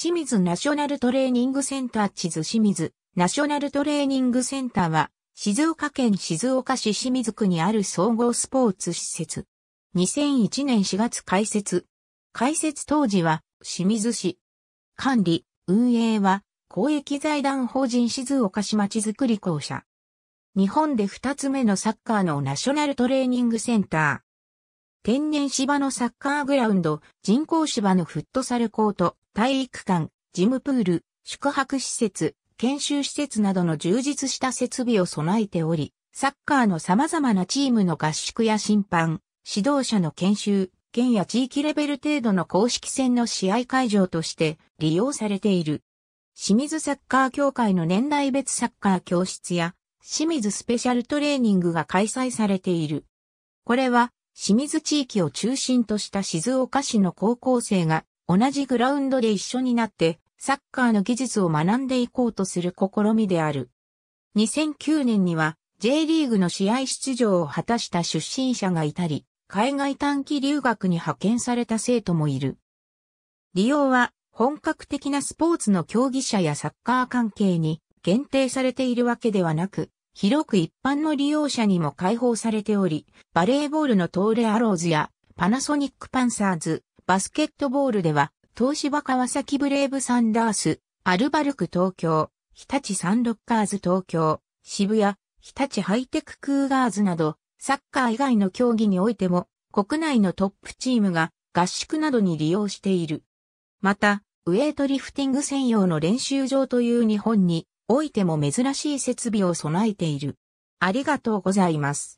清水ナショナルトレーニングセンター地図清水ナショナルトレーニングセンターは静岡県静岡市清水区にある総合スポーツ施設。2001年4月開設。開設当時は清水市。管理、運営は公益財団法人静岡市まちづくり公社。日本で2つ目のサッカーのナショナルトレーニングセンター。天然芝のサッカーグラウンド、人工芝のフットサルコート、体育館、ジムプール、宿泊施設、研修施設などの充実した設備を備えており、サッカーの様々なチームの合宿や審判、指導者の研修、県や地域レベル程度の公式戦の試合会場として利用されている。清水サッカー協会の年代別サッカー教室や清水スペシャルトレーニングが開催されている。これは清水地域を中心とした静岡市の高校生が同じグラウンドで一緒になってサッカーの技術を学んでいこうとする試みである。2009年には J リーグの試合出場を果たした出身者がいたり、海外短期留学に派遣された生徒もいる。利用は本格的なスポーツの競技者やサッカー関係に限定されているわけではなく、広く一般の利用者にも開放されており、バレーボールの東レアローズやパナソニックパンサーズ、バスケットボールでは、東芝川崎ブレイブサンダース、アルバルク東京、日立サンロッカーズ東京、渋谷、日立ハイテククーガーズなど、サッカー以外の競技においても、国内のトップチームが合宿などに利用している。また、ウエイトリフティング専用の練習場という日本においても珍しい設備を備えている。ありがとうございます。